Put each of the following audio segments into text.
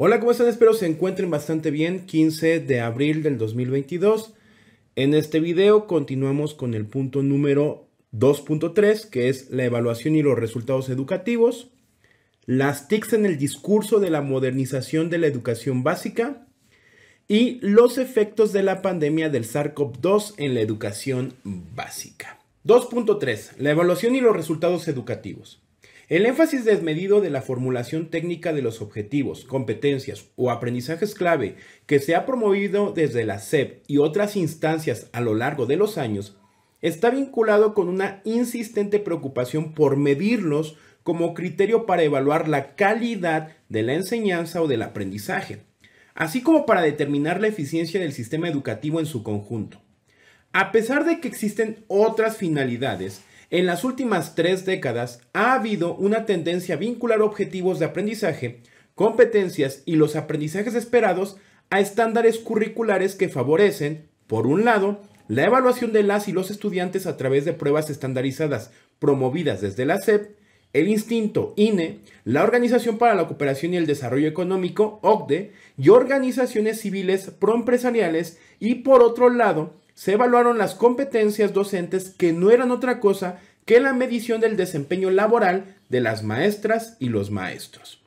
Hola, ¿cómo están? Espero se encuentren bastante bien. 15 de abril del 2022. En este video continuamos con el punto número 2.3, que es la evaluación y los resultados educativos, las TICs en el discurso de la modernización de la educación básica y los efectos de la pandemia del SARS-CoV-2 en la educación básica. 2.3, la evaluación y los resultados educativos. El énfasis desmedido de la formulación técnica de los objetivos, competencias o aprendizajes clave que se ha promovido desde la SEP y otras instancias a lo largo de los años, está vinculado con una insistente preocupación por medirlos como criterio para evaluar la calidad de la enseñanza o del aprendizaje, así como para determinar la eficiencia del sistema educativo en su conjunto. A pesar de que existen otras finalidades, en las últimas tres décadas ha habido una tendencia a vincular objetivos de aprendizaje, competencias y los aprendizajes esperados a estándares curriculares que favorecen, por un lado, la evaluación de las y los estudiantes a través de pruebas estandarizadas promovidas desde la SEP, el Instinto INE, la Organización para la Cooperación y el Desarrollo Económico OCDE y organizaciones civiles proempresariales y por otro lado, se evaluaron las competencias docentes que no eran otra cosa que la medición del desempeño laboral de las maestras y los maestros.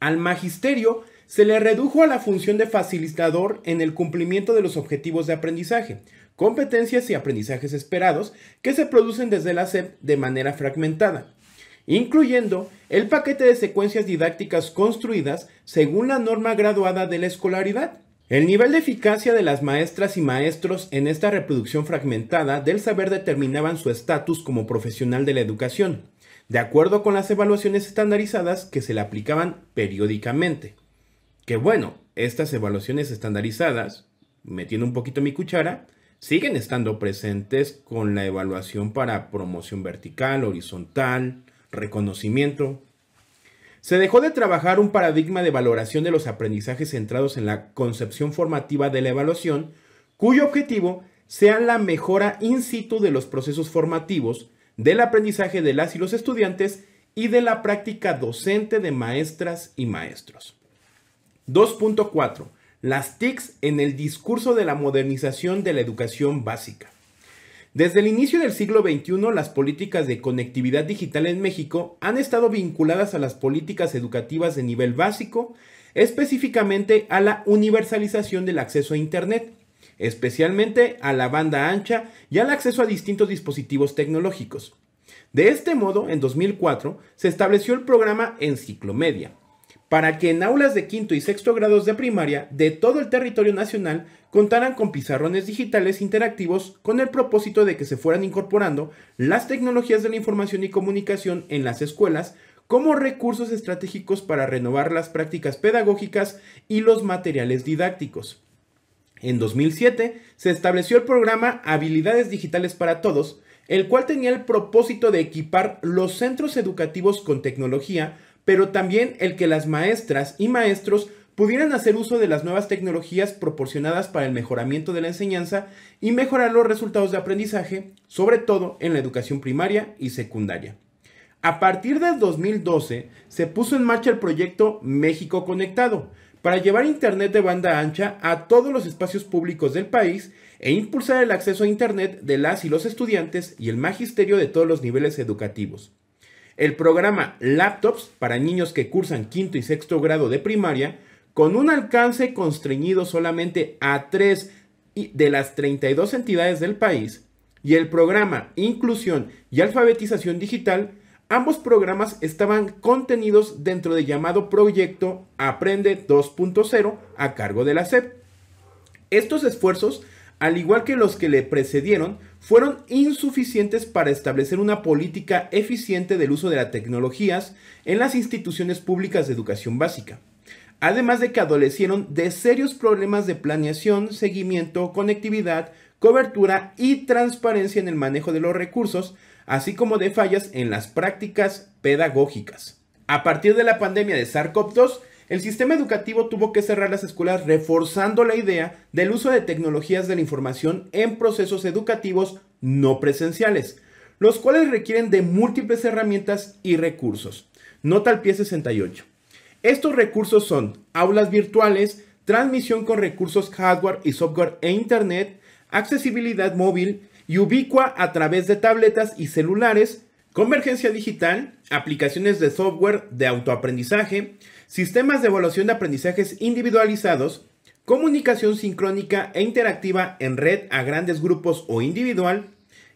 Al magisterio se le redujo a la función de facilitador en el cumplimiento de los objetivos de aprendizaje, competencias y aprendizajes esperados que se producen desde la SEP de manera fragmentada, incluyendo el paquete de secuencias didácticas construidas según la norma graduada de la escolaridad, el nivel de eficacia de las maestras y maestros en esta reproducción fragmentada del saber determinaban su estatus como profesional de la educación, de acuerdo con las evaluaciones estandarizadas que se le aplicaban periódicamente. Que bueno, estas evaluaciones estandarizadas, metiendo un poquito mi cuchara, siguen estando presentes con la evaluación para promoción vertical, horizontal, reconocimiento, se dejó de trabajar un paradigma de valoración de los aprendizajes centrados en la concepción formativa de la evaluación, cuyo objetivo sea la mejora in situ de los procesos formativos, del aprendizaje de las y los estudiantes y de la práctica docente de maestras y maestros. 2.4. Las TICs en el discurso de la modernización de la educación básica. Desde el inicio del siglo XXI, las políticas de conectividad digital en México han estado vinculadas a las políticas educativas de nivel básico, específicamente a la universalización del acceso a Internet, especialmente a la banda ancha y al acceso a distintos dispositivos tecnológicos. De este modo, en 2004 se estableció el programa Enciclomedia, para que en aulas de quinto y sexto grados de primaria de todo el territorio nacional contaran con pizarrones digitales interactivos con el propósito de que se fueran incorporando las tecnologías de la información y comunicación en las escuelas como recursos estratégicos para renovar las prácticas pedagógicas y los materiales didácticos. En 2007 se estableció el programa Habilidades Digitales para Todos, el cual tenía el propósito de equipar los centros educativos con tecnología, pero también el que las maestras y maestros pudieran hacer uso de las nuevas tecnologías proporcionadas para el mejoramiento de la enseñanza y mejorar los resultados de aprendizaje, sobre todo en la educación primaria y secundaria. A partir de 2012 se puso en marcha el proyecto México Conectado para llevar Internet de banda ancha a todos los espacios públicos del país e impulsar el acceso a Internet de las y los estudiantes y el magisterio de todos los niveles educativos. El programa Laptops para niños que cursan quinto y sexto grado de primaria con un alcance constreñido solamente a tres de las 32 entidades del país, y el programa Inclusión y Alfabetización Digital, ambos programas estaban contenidos dentro del llamado proyecto Aprende 2.0 a cargo de la SEP. Estos esfuerzos, al igual que los que le precedieron, fueron insuficientes para establecer una política eficiente del uso de las tecnologías en las instituciones públicas de educación básica además de que adolecieron de serios problemas de planeación, seguimiento, conectividad, cobertura y transparencia en el manejo de los recursos, así como de fallas en las prácticas pedagógicas. A partir de la pandemia de SARS-CoV-2, el sistema educativo tuvo que cerrar las escuelas reforzando la idea del uso de tecnologías de la información en procesos educativos no presenciales, los cuales requieren de múltiples herramientas y recursos. Nota al pie 68. Estos recursos son aulas virtuales, transmisión con recursos hardware y software e internet, accesibilidad móvil y ubicua a través de tabletas y celulares, convergencia digital, aplicaciones de software de autoaprendizaje, sistemas de evaluación de aprendizajes individualizados, comunicación sincrónica e interactiva en red a grandes grupos o individual,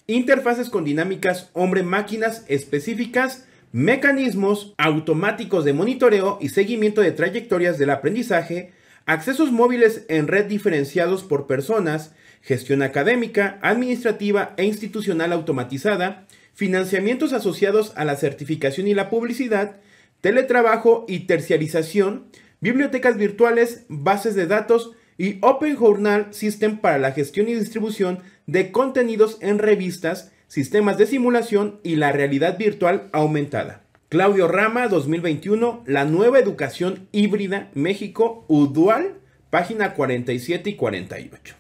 interfaces con dinámicas hombre-máquinas específicas, mecanismos automáticos de monitoreo y seguimiento de trayectorias del aprendizaje, accesos móviles en red diferenciados por personas, gestión académica, administrativa e institucional automatizada, financiamientos asociados a la certificación y la publicidad, teletrabajo y terciarización, bibliotecas virtuales, bases de datos y Open Journal System para la gestión y distribución de contenidos en revistas sistemas de simulación y la realidad virtual aumentada. Claudio Rama, 2021, La nueva educación híbrida México, UDUAL, página 47 y 48.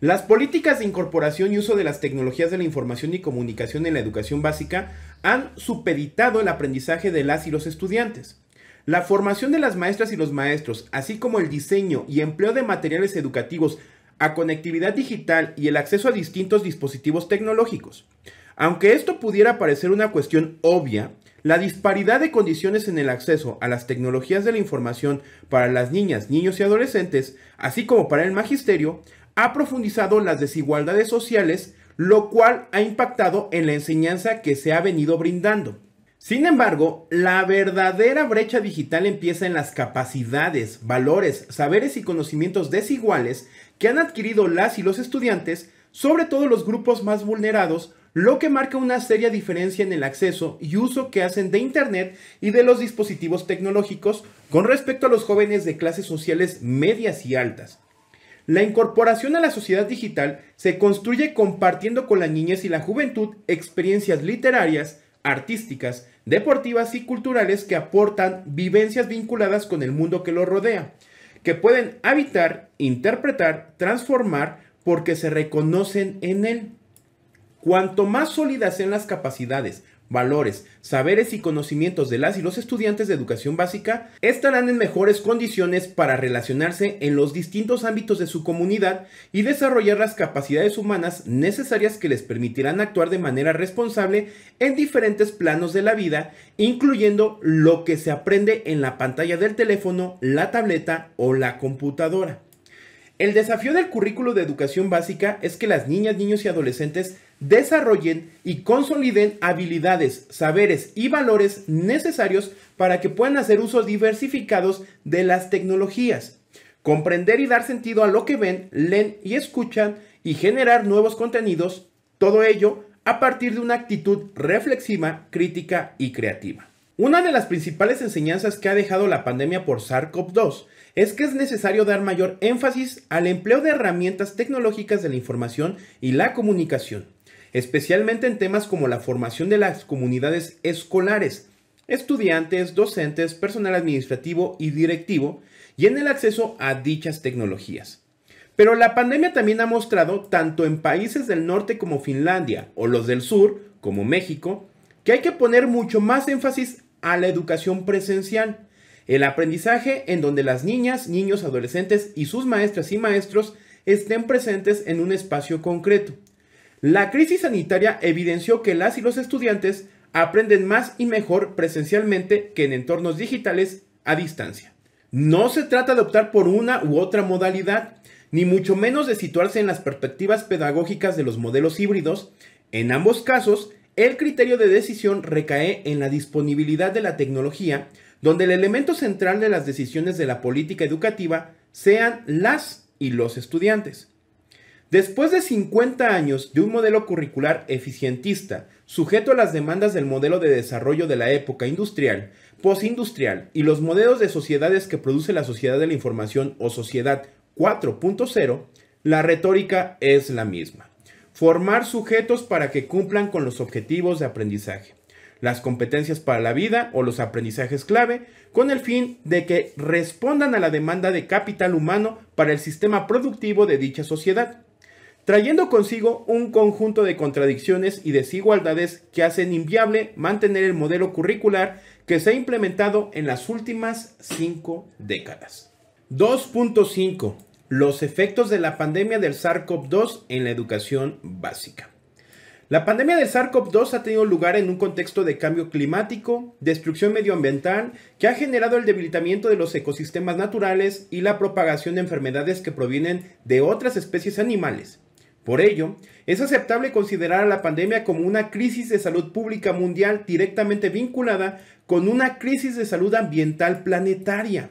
Las políticas de incorporación y uso de las tecnologías de la información y comunicación en la educación básica han supeditado el aprendizaje de las y los estudiantes. La formación de las maestras y los maestros, así como el diseño y empleo de materiales educativos a conectividad digital y el acceso a distintos dispositivos tecnológicos. Aunque esto pudiera parecer una cuestión obvia, la disparidad de condiciones en el acceso a las tecnologías de la información para las niñas, niños y adolescentes, así como para el magisterio, ha profundizado las desigualdades sociales, lo cual ha impactado en la enseñanza que se ha venido brindando. Sin embargo, la verdadera brecha digital empieza en las capacidades, valores, saberes y conocimientos desiguales que han adquirido las y los estudiantes, sobre todo los grupos más vulnerados, lo que marca una seria diferencia en el acceso y uso que hacen de Internet y de los dispositivos tecnológicos con respecto a los jóvenes de clases sociales medias y altas. La incorporación a la sociedad digital se construye compartiendo con la niñez y la juventud experiencias literarias, artísticas, deportivas y culturales que aportan vivencias vinculadas con el mundo que los rodea, que pueden habitar, interpretar, transformar, porque se reconocen en él. Cuanto más sólidas sean las capacidades valores, saberes y conocimientos de las y los estudiantes de educación básica estarán en mejores condiciones para relacionarse en los distintos ámbitos de su comunidad y desarrollar las capacidades humanas necesarias que les permitirán actuar de manera responsable en diferentes planos de la vida, incluyendo lo que se aprende en la pantalla del teléfono, la tableta o la computadora. El desafío del currículo de educación básica es que las niñas, niños y adolescentes desarrollen y consoliden habilidades, saberes y valores necesarios para que puedan hacer usos diversificados de las tecnologías, comprender y dar sentido a lo que ven, leen y escuchan y generar nuevos contenidos, todo ello a partir de una actitud reflexiva, crítica y creativa. Una de las principales enseñanzas que ha dejado la pandemia por SARS-CoV-2 es que es necesario dar mayor énfasis al empleo de herramientas tecnológicas de la información y la comunicación especialmente en temas como la formación de las comunidades escolares, estudiantes, docentes, personal administrativo y directivo, y en el acceso a dichas tecnologías. Pero la pandemia también ha mostrado, tanto en países del norte como Finlandia, o los del sur, como México, que hay que poner mucho más énfasis a la educación presencial, el aprendizaje en donde las niñas, niños, adolescentes y sus maestras y maestros estén presentes en un espacio concreto. La crisis sanitaria evidenció que las y los estudiantes aprenden más y mejor presencialmente que en entornos digitales a distancia. No se trata de optar por una u otra modalidad, ni mucho menos de situarse en las perspectivas pedagógicas de los modelos híbridos. En ambos casos, el criterio de decisión recae en la disponibilidad de la tecnología, donde el elemento central de las decisiones de la política educativa sean las y los estudiantes. Después de 50 años de un modelo curricular eficientista, sujeto a las demandas del modelo de desarrollo de la época industrial, postindustrial y los modelos de sociedades que produce la sociedad de la información o sociedad 4.0, la retórica es la misma. Formar sujetos para que cumplan con los objetivos de aprendizaje, las competencias para la vida o los aprendizajes clave, con el fin de que respondan a la demanda de capital humano para el sistema productivo de dicha sociedad trayendo consigo un conjunto de contradicciones y desigualdades que hacen inviable mantener el modelo curricular que se ha implementado en las últimas cinco décadas. 2.5. Los efectos de la pandemia del SARS-CoV-2 en la educación básica. La pandemia del SARS-CoV-2 ha tenido lugar en un contexto de cambio climático, destrucción medioambiental, que ha generado el debilitamiento de los ecosistemas naturales y la propagación de enfermedades que provienen de otras especies animales, por ello, es aceptable considerar a la pandemia como una crisis de salud pública mundial directamente vinculada con una crisis de salud ambiental planetaria.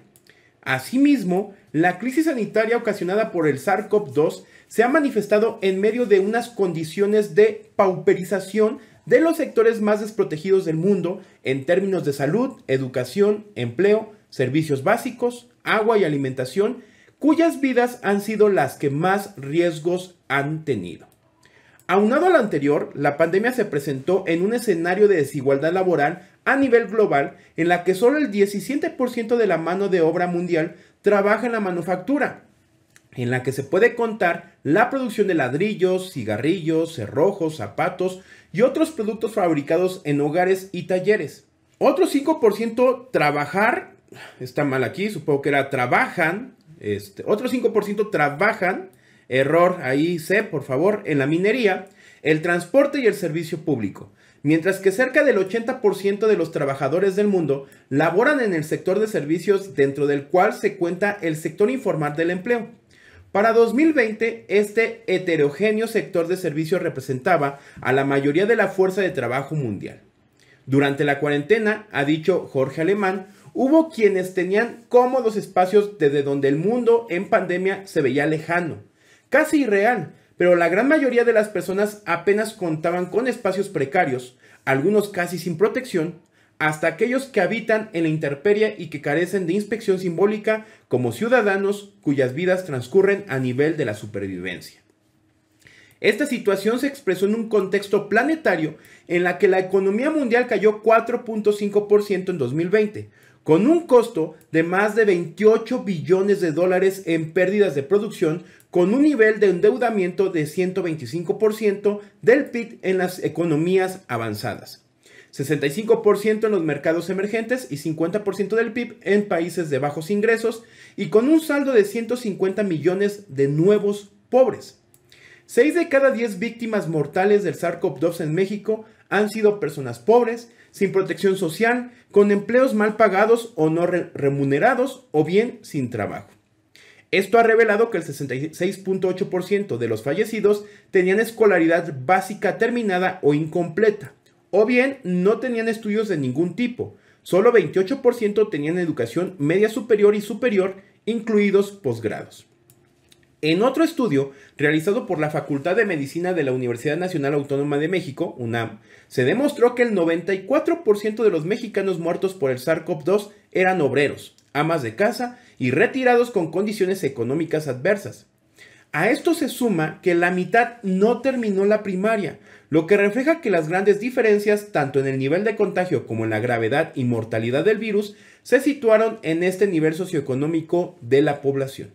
Asimismo, la crisis sanitaria ocasionada por el SARS-CoV-2 se ha manifestado en medio de unas condiciones de pauperización de los sectores más desprotegidos del mundo en términos de salud, educación, empleo, servicios básicos, agua y alimentación, cuyas vidas han sido las que más riesgos han tenido. Aunado lo anterior, la pandemia se presentó en un escenario de desigualdad laboral a nivel global en la que solo el 17% de la mano de obra mundial trabaja en la manufactura, en la que se puede contar la producción de ladrillos, cigarrillos, cerrojos, zapatos y otros productos fabricados en hogares y talleres. Otro 5% trabajar, está mal aquí, supongo que era trabajan este, otro 5% trabajan, error ahí C, por favor, en la minería, el transporte y el servicio público. Mientras que cerca del 80% de los trabajadores del mundo laboran en el sector de servicios dentro del cual se cuenta el sector informal del empleo. Para 2020, este heterogéneo sector de servicios representaba a la mayoría de la fuerza de trabajo mundial. Durante la cuarentena, ha dicho Jorge Alemán, Hubo quienes tenían cómodos espacios desde donde el mundo en pandemia se veía lejano, casi irreal, pero la gran mayoría de las personas apenas contaban con espacios precarios, algunos casi sin protección, hasta aquellos que habitan en la intemperie y que carecen de inspección simbólica como ciudadanos cuyas vidas transcurren a nivel de la supervivencia. Esta situación se expresó en un contexto planetario en la que la economía mundial cayó 4.5% en 2020, con un costo de más de 28 billones de dólares en pérdidas de producción, con un nivel de endeudamiento de 125% del PIB en las economías avanzadas, 65% en los mercados emergentes y 50% del PIB en países de bajos ingresos, y con un saldo de 150 millones de nuevos pobres. 6 de cada 10 víctimas mortales del SARS-CoV-2 en México han sido personas pobres, sin protección social, con empleos mal pagados o no remunerados o bien sin trabajo. Esto ha revelado que el 66.8% de los fallecidos tenían escolaridad básica terminada o incompleta, o bien no tenían estudios de ningún tipo. Solo 28% tenían educación media superior y superior, incluidos posgrados. En otro estudio, realizado por la Facultad de Medicina de la Universidad Nacional Autónoma de México, UNAM, se demostró que el 94% de los mexicanos muertos por el SARS-CoV-2 eran obreros, amas de casa y retirados con condiciones económicas adversas. A esto se suma que la mitad no terminó la primaria, lo que refleja que las grandes diferencias, tanto en el nivel de contagio como en la gravedad y mortalidad del virus, se situaron en este nivel socioeconómico de la población.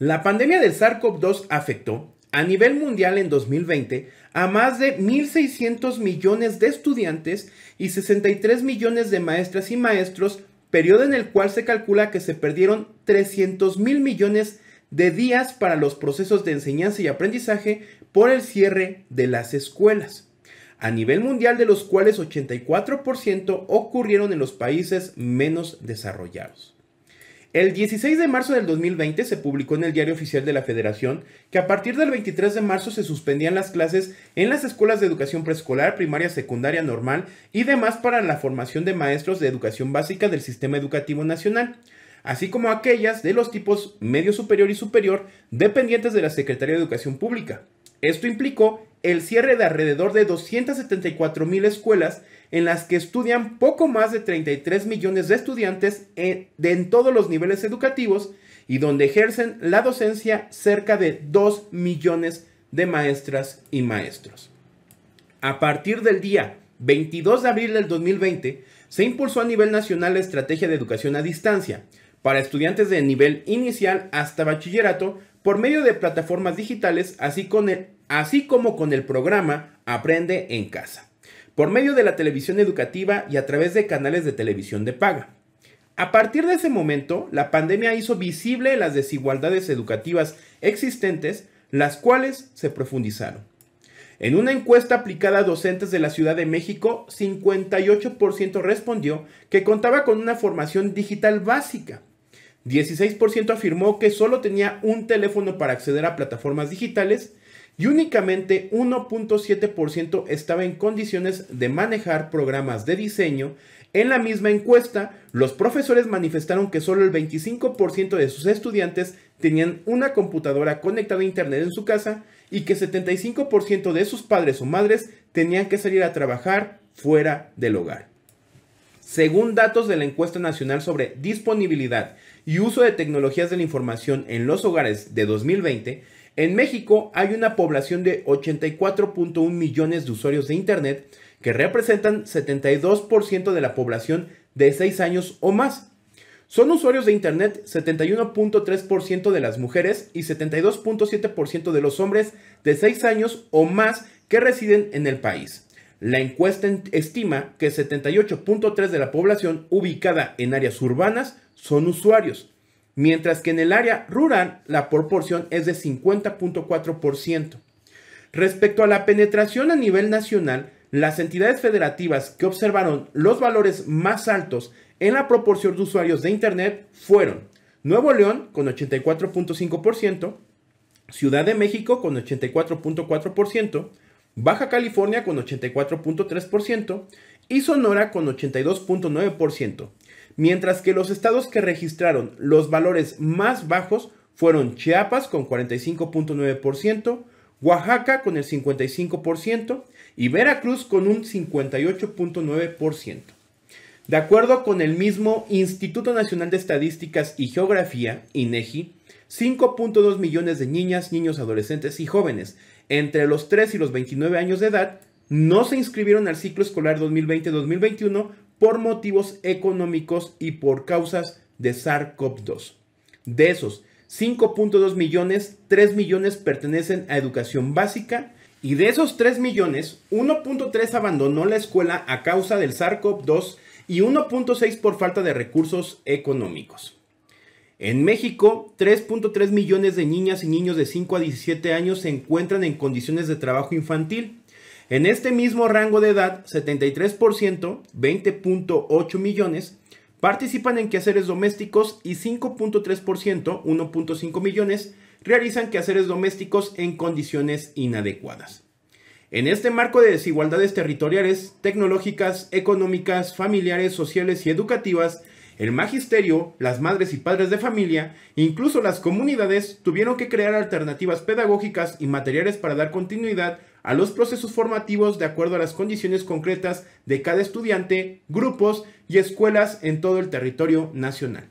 La pandemia del SARS-CoV-2 afectó a nivel mundial en 2020 a más de 1.600 millones de estudiantes y 63 millones de maestras y maestros, periodo en el cual se calcula que se perdieron 300 mil millones de días para los procesos de enseñanza y aprendizaje por el cierre de las escuelas, a nivel mundial de los cuales 84% ocurrieron en los países menos desarrollados. El 16 de marzo del 2020 se publicó en el Diario Oficial de la Federación que a partir del 23 de marzo se suspendían las clases en las escuelas de educación preescolar, primaria, secundaria, normal y demás para la formación de maestros de educación básica del sistema educativo nacional, así como aquellas de los tipos medio superior y superior dependientes de la Secretaría de Educación Pública. Esto implicó el cierre de alrededor de 274 mil escuelas en las que estudian poco más de 33 millones de estudiantes en, todos los niveles educativos y donde ejercen la docencia cerca de 2 millones de maestras y maestros. A partir del día 22 de abril del 2020, se impulsó a nivel nacional la estrategia de educación a distancia para estudiantes de nivel inicial hasta bachillerato por medio de plataformas digitales, así, con así como con el programa Aprende en casa por medio de la televisión educativa y a través de canales de televisión de paga. A partir de ese momento, la pandemia hizo visible las desigualdades educativas existentes, las cuales se profundizaron. En una encuesta aplicada a docentes de la Ciudad de México, 58% respondió que contaba con una formación digital básica. 16% afirmó que solo tenía un teléfono para acceder a plataformas digitales y únicamente 1.7% estaba en condiciones de manejar programas de diseño. En la misma encuesta, los profesores manifestaron que solo el 25% de sus estudiantes tenían una computadora conectada a Internet en su casa y que 75% de sus padres o madres tenían que salir a trabajar fuera del hogar. Según datos de la encuesta nacional sobre disponibilidad y uso de tecnologías de la información en los hogares de 2020, en México hay una población de 84.1 millones de usuarios de Internet que representan 72% de la población de 6 años o más. Son usuarios de Internet 71.3% de las mujeres y 72.7% de los hombres de 6 años o más que residen en el país. La encuesta estima que 78.3% de la población ubicada en áreas urbanas son usuarios, mientras que en el área rural la proporción es de 50.4%. Respecto a la penetración a nivel nacional, las entidades federativas que observaron los valores más altos en la proporción de usuarios de Internet fueron Nuevo León con 84.5%, Ciudad de México con 84.4%, Baja California con 84.3% y Sonora con 82.9% mientras que los estados que registraron los valores más bajos fueron Chiapas con 45.9%, Oaxaca con el 55% y Veracruz con un 58.9%. De acuerdo con el mismo Instituto Nacional de Estadísticas y Geografía, e INEGI, 5.2 millones de niñas, niños, adolescentes y jóvenes entre los 3 y los 29 años de edad no se inscribieron al ciclo escolar 2020-2021 por motivos económicos y por causas de SARS-CoV-2. De esos 5.2 millones, 3 millones pertenecen a educación básica y de esos 3 millones, 1.3 abandonó la escuela a causa del SARS-CoV-2 y 1.6 por falta de recursos económicos. En México, 3.3 millones de niñas y niños de 5 a 17 años se encuentran en condiciones de trabajo infantil en este mismo rango de edad, 73%, 20.8 millones, participan en quehaceres domésticos y 5.3%, 1.5 millones, realizan quehaceres domésticos en condiciones inadecuadas. En este marco de desigualdades territoriales, tecnológicas, económicas, familiares, sociales y educativas, el magisterio, las madres y padres de familia, incluso las comunidades, tuvieron que crear alternativas pedagógicas y materiales para dar continuidad a los procesos formativos de acuerdo a las condiciones concretas de cada estudiante, grupos y escuelas en todo el territorio nacional.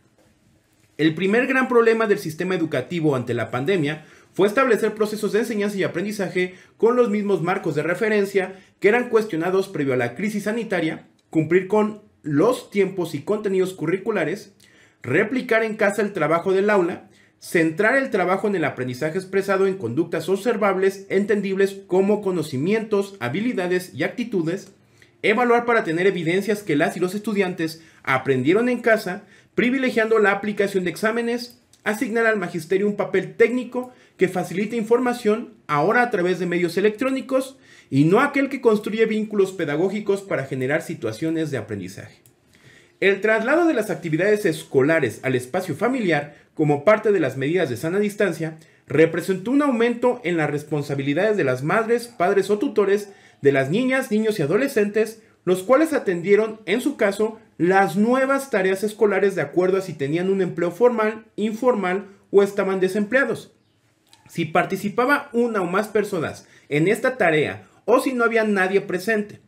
El primer gran problema del sistema educativo ante la pandemia fue establecer procesos de enseñanza y aprendizaje con los mismos marcos de referencia que eran cuestionados previo a la crisis sanitaria, cumplir con los tiempos y contenidos curriculares, replicar en casa el trabajo del aula Centrar el trabajo en el aprendizaje expresado en conductas observables, entendibles como conocimientos, habilidades y actitudes. Evaluar para tener evidencias que las y los estudiantes aprendieron en casa, privilegiando la aplicación de exámenes. Asignar al magisterio un papel técnico que facilite información ahora a través de medios electrónicos y no aquel que construye vínculos pedagógicos para generar situaciones de aprendizaje. El traslado de las actividades escolares al espacio familiar como parte de las medidas de sana distancia representó un aumento en las responsabilidades de las madres, padres o tutores de las niñas, niños y adolescentes, los cuales atendieron, en su caso, las nuevas tareas escolares de acuerdo a si tenían un empleo formal, informal o estaban desempleados. Si participaba una o más personas en esta tarea o si no había nadie presente.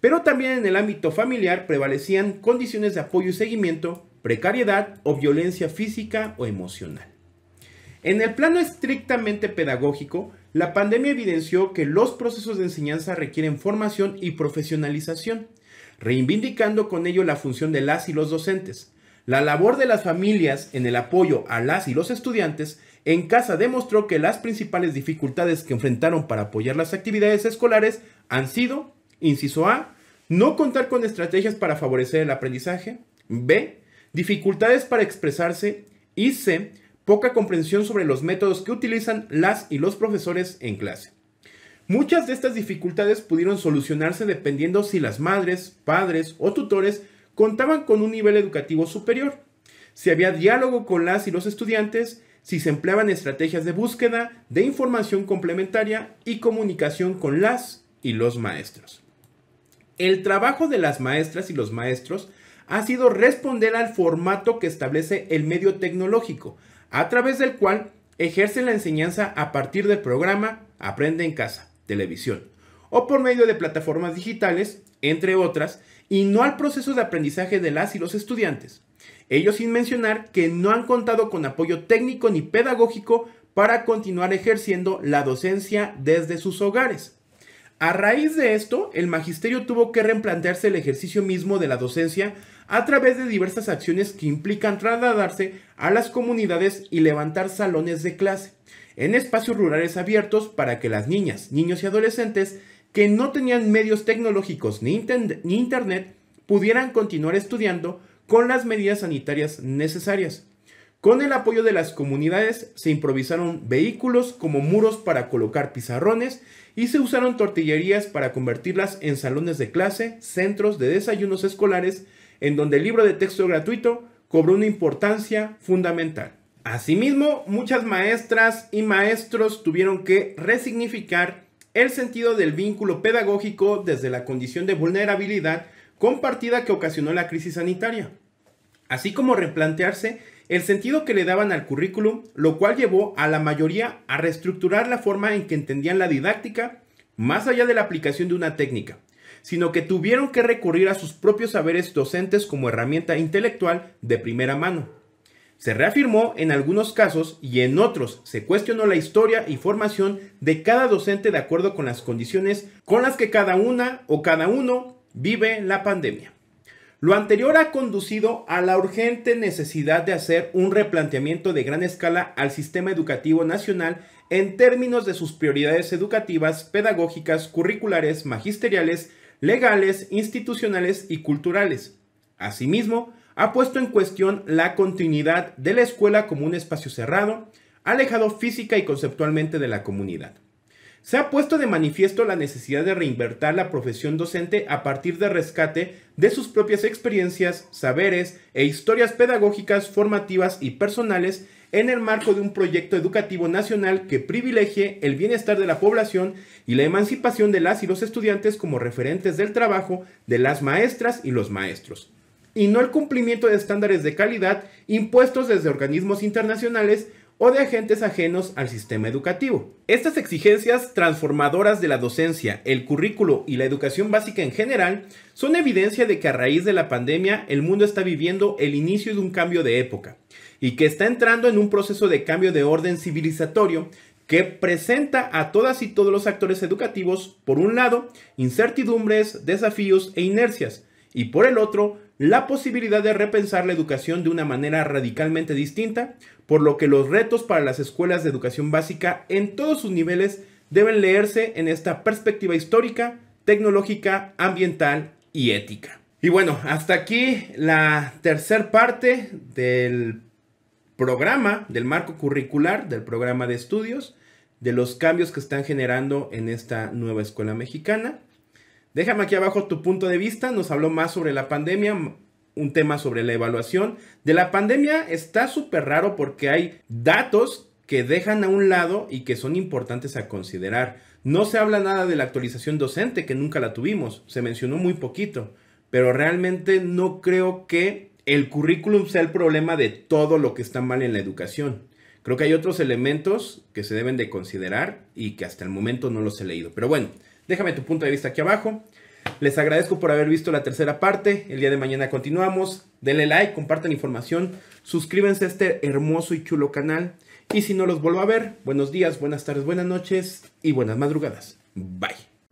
Pero también en el ámbito familiar prevalecían condiciones de apoyo y seguimiento, precariedad o violencia física o emocional. En el plano estrictamente pedagógico, la pandemia evidenció que los procesos de enseñanza requieren formación y profesionalización, reivindicando con ello la función de las y los docentes. La labor de las familias en el apoyo a las y los estudiantes en casa demostró que las principales dificultades que enfrentaron para apoyar las actividades escolares han sido Inciso A, no contar con estrategias para favorecer el aprendizaje. B, dificultades para expresarse. Y C, poca comprensión sobre los métodos que utilizan las y los profesores en clase. Muchas de estas dificultades pudieron solucionarse dependiendo si las madres, padres o tutores contaban con un nivel educativo superior, si había diálogo con las y los estudiantes, si se empleaban estrategias de búsqueda de información complementaria y comunicación con las y los maestros. El trabajo de las maestras y los maestros ha sido responder al formato que establece el medio tecnológico, a través del cual ejercen la enseñanza a partir del programa Aprende en casa, televisión, o por medio de plataformas digitales, entre otras, y no al proceso de aprendizaje de las y los estudiantes. Ellos sin mencionar que no han contado con apoyo técnico ni pedagógico para continuar ejerciendo la docencia desde sus hogares. A raíz de esto, el magisterio tuvo que replantearse el ejercicio mismo de la docencia a través de diversas acciones que implican trasladarse a las comunidades y levantar salones de clase en espacios rurales abiertos para que las niñas, niños y adolescentes que no tenían medios tecnológicos ni, internet pudieran continuar estudiando con las medidas sanitarias necesarias. Con el apoyo de las comunidades se improvisaron vehículos como muros para colocar pizarrones y se usaron tortillerías para convertirlas en salones de clase, centros de desayunos escolares, en donde el libro de texto gratuito cobró una importancia fundamental. Asimismo, muchas maestras y maestros tuvieron que resignificar el sentido del vínculo pedagógico desde la condición de vulnerabilidad compartida que ocasionó la crisis sanitaria, así como replantearse el sentido que le daban al currículum, lo cual llevó a la mayoría a reestructurar la forma en que entendían la didáctica, más allá de la aplicación de una técnica, sino que tuvieron que recurrir a sus propios saberes docentes como herramienta intelectual de primera mano. Se reafirmó en algunos casos y en otros se cuestionó la historia y formación de cada docente de acuerdo con las condiciones con las que cada una o cada uno vive la pandemia. Lo anterior ha conducido a la urgente necesidad de hacer un replanteamiento de gran escala al sistema educativo nacional en términos de sus prioridades educativas, pedagógicas, curriculares, magisteriales, legales, institucionales y culturales. Asimismo, ha puesto en cuestión la continuidad de la escuela como un espacio cerrado, alejado física y conceptualmente de la comunidad. Se ha puesto de manifiesto la necesidad de reinvertir la profesión docente a partir del rescate de sus propias experiencias, saberes e historias pedagógicas, formativas y personales en el marco de un proyecto educativo nacional que privilegie el bienestar de la población y la emancipación de las y los estudiantes como referentes del trabajo de las maestras y los maestros, y no el cumplimiento de estándares de calidad impuestos desde organismos internacionales o de agentes ajenos al sistema educativo. Estas exigencias transformadoras de la docencia, el currículo y la educación básica en general son evidencia de que a raíz de la pandemia el mundo está viviendo el inicio de un cambio de época y que está entrando en un proceso de cambio de orden civilizatorio que presenta a todas y todos los actores educativos, por un lado, incertidumbres, desafíos e inercias, y por el otro, la posibilidad de repensar la educación de una manera radicalmente distinta, por lo que los retos para las escuelas de educación básica en todos sus niveles deben leerse en esta perspectiva histórica, tecnológica, ambiental y ética. Y bueno, hasta aquí la tercera parte del programa, del marco curricular, del programa de estudios, de los cambios que están generando en esta nueva escuela mexicana. Déjame aquí abajo tu punto de vista, nos habló más sobre la pandemia, un tema sobre la evaluación. De la pandemia está súper raro porque hay datos que dejan a un lado y que son importantes a considerar. No se habla nada de la actualización docente, que nunca la tuvimos, se mencionó muy poquito, pero realmente no creo que el currículum sea el problema de todo lo que está mal en la educación. Creo que hay otros elementos que se deben de considerar y que hasta el momento no los he leído. Pero bueno, Déjame tu punto de vista aquí abajo. Les agradezco por haber visto la tercera parte. El día de mañana continuamos. Denle like, compartan información, suscríbanse a este hermoso y chulo canal. Y si no los vuelvo a ver, buenos días, buenas tardes, buenas noches y buenas madrugadas. Bye.